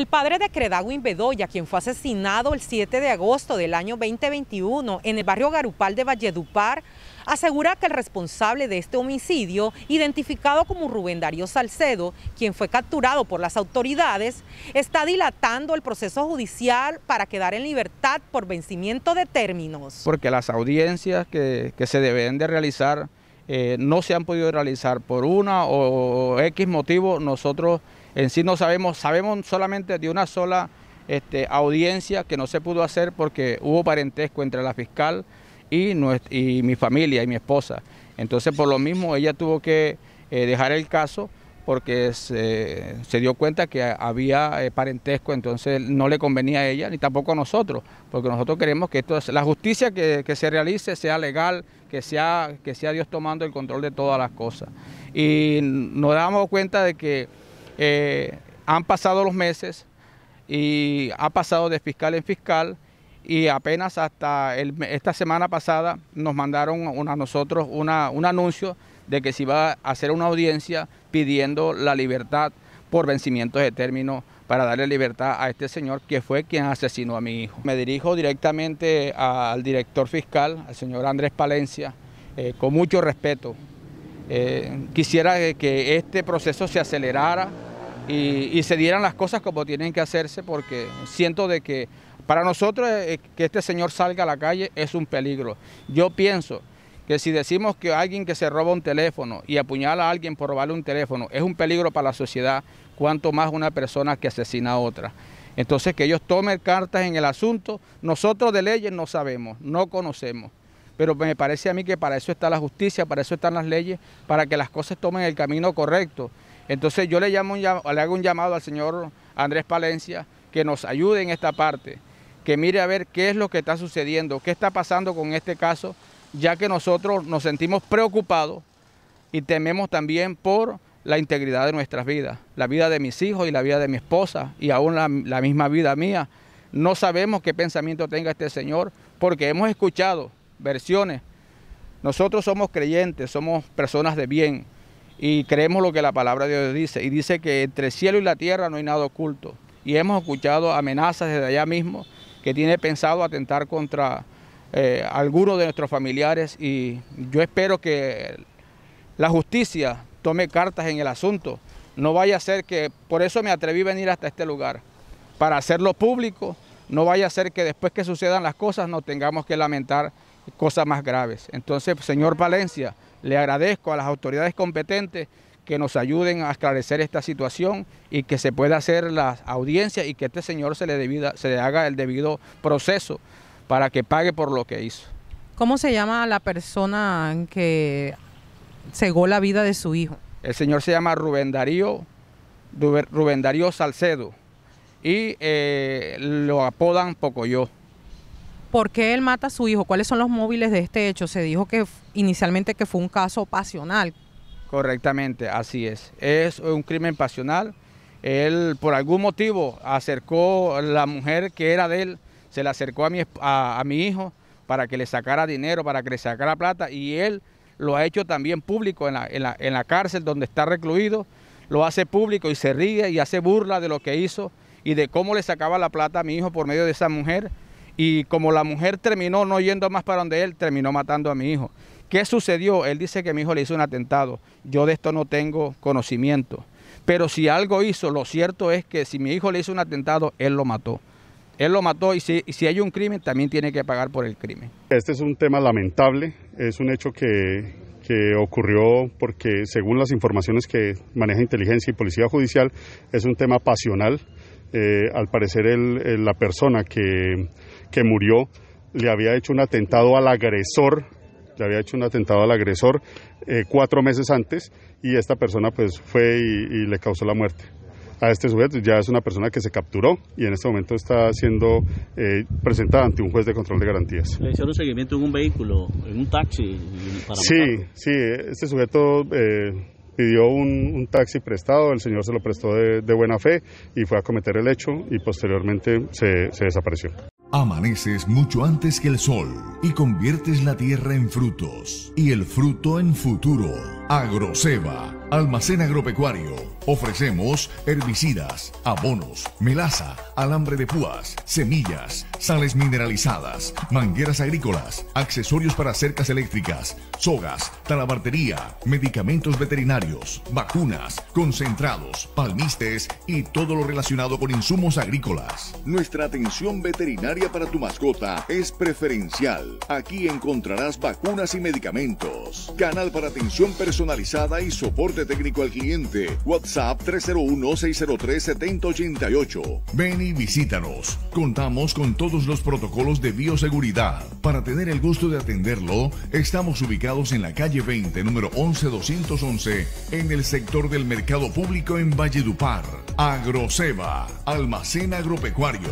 El padre de credawin Bedoya, quien fue asesinado el 7 de agosto del año 2021 en el barrio Garupal de Valledupar, asegura que el responsable de este homicidio, identificado como Rubén Darío Salcedo, quien fue capturado por las autoridades, está dilatando el proceso judicial para quedar en libertad por vencimiento de términos. Porque las audiencias que, se deben de realizar eh, no se han podido realizar por una o X motivo, nosotros en sí no sabemos, sabemos solamente de una sola este, audiencia que no se pudo hacer porque hubo parentesco entre la fiscal y, mi familia y mi esposa. Entonces por lo mismo ella tuvo que eh, dejar el caso porque se, dio cuenta que había eh, parentesco, entonces no le convenía a ella ni tampoco a nosotros, porque nosotros queremos que esto la justicia que, se realice sea legal, que sea, que sea Dios tomando el control de todas las cosas. Y nos damos cuenta de que eh, han pasado los meses y ha pasado de fiscal en fiscal y apenas hasta esta semana pasada nos mandaron a nosotros un anuncio de que se iba a hacer una audiencia pidiendo la libertad por vencimiento de término para darle libertad a este señor que fue quien asesinó a mi hijo. Me dirijo directamente al director fiscal, al señor Andrés Palencia, eh, con mucho respeto. Eh, quisiera que este proceso se acelerara y, se dieran las cosas como tienen que hacerse porque siento de que para nosotros eh, que este señor salga a la calle es un peligro. Yo pienso que si decimos que alguien que se roba un teléfono y apuñala a alguien por robarle un teléfono es un peligro para la sociedad, cuanto más una persona que asesina a otra. Entonces que ellos tomen cartas en el asunto, nosotros de leyes no sabemos, no conocemos pero me parece a mí que para eso está la justicia, para eso están las leyes, para que las cosas tomen el camino correcto. Entonces yo le, llamo le hago un llamado al señor Andrés Palencia que nos ayude en esta parte, que mire a ver qué es lo que está sucediendo, qué está pasando con este caso, ya que nosotros nos sentimos preocupados y tememos también por la integridad de nuestras vidas, la vida de mis hijos y la vida de mi esposa y aún la misma vida mía. No sabemos qué pensamiento tenga este señor porque hemos escuchado versiones. Nosotros somos creyentes, somos personas de bien y creemos lo que la palabra de Dios dice. Y dice que entre el cielo y la tierra no hay nada oculto. Y hemos escuchado amenazas desde allá mismo que tiene pensado atentar contra eh, algunos de nuestros familiares. Y yo espero que la justicia tome cartas en el asunto. No vaya a ser que, por eso me atreví a venir hasta este lugar, para hacerlo público. No vaya a ser que después que sucedan las cosas nos tengamos que lamentar cosas más graves. Entonces, señor Valencia, le agradezco a las autoridades competentes que nos ayuden a esclarecer esta situación y que se pueda hacer la audiencia y que este señor se le, se le haga el debido proceso para que pague por lo que hizo. ¿Cómo se llama la persona que cegó la vida de su hijo? El señor se llama Rubén Darío, Salcedo y eh, lo apodan Pocoyo. ¿Por qué él mata a su hijo? ¿Cuáles son los móviles de este hecho? Se dijo que inicialmente que fue un caso pasional. Correctamente, así es. Es un crimen pasional. Él por algún motivo acercó a la mujer que era de él, se le acercó a mi, mi hijo para que le sacara dinero, para que le sacara plata y él lo ha hecho también público en la, en la cárcel donde está recluido, lo hace público y se ríe y hace burla de lo que hizo y de cómo le sacaba la plata a mi hijo por medio de esa mujer. Y como la mujer terminó no yendo más para donde él, terminó matando a mi hijo. ¿Qué sucedió? Él dice que mi hijo le hizo un atentado. Yo de esto no tengo conocimiento. Pero si algo hizo, lo cierto es que si mi hijo le hizo un atentado, él lo mató. Él lo mató y si, hay un crimen, también tiene que pagar por el crimen. Este es un tema lamentable, es un hecho que, ocurrió porque según las informaciones que maneja inteligencia y policía judicial es un tema pasional. Eh, al parecer la persona que que murió, le había hecho un atentado al agresor, le había hecho un atentado al agresor eh, cuatro meses antes y esta persona pues fue y, le causó la muerte a este sujeto. Ya es una persona que se capturó y en este momento está siendo eh, presentada ante un juez de control de garantías. Le hicieron seguimiento en un vehículo, en un taxi. sí, sí, este sujeto eh, pidió un, taxi prestado, el señor se lo prestó de, buena fe y fue a cometer el hecho y posteriormente se desapareció. Amaneces mucho antes que el sol y conviertes la tierra en frutos y el fruto en futuro. Agroceba, almacén agropecuario. Ofrecemos herbicidas, abonos, melaza, alambre de púas, semillas sales mineralizadas, mangueras agrícolas, accesorios para cercas eléctricas, sogas, talabartería, medicamentos veterinarios, vacunas, concentrados, palmistes y todo lo relacionado con insumos agrícolas. Nuestra atención veterinaria para tu mascota es preferencial. Aquí encontrarás vacunas y medicamentos. Canal para atención personalizada y soporte técnico al cliente. WhatsApp 301-603-7088. Ven y visítanos. Contamos con todo todos los protocolos de bioseguridad. Para tener el gusto de atenderlo, estamos ubicados en la calle 20, número 11211, en el sector del Mercado Público en Valledupar. Agroceba, almacén agropecuario.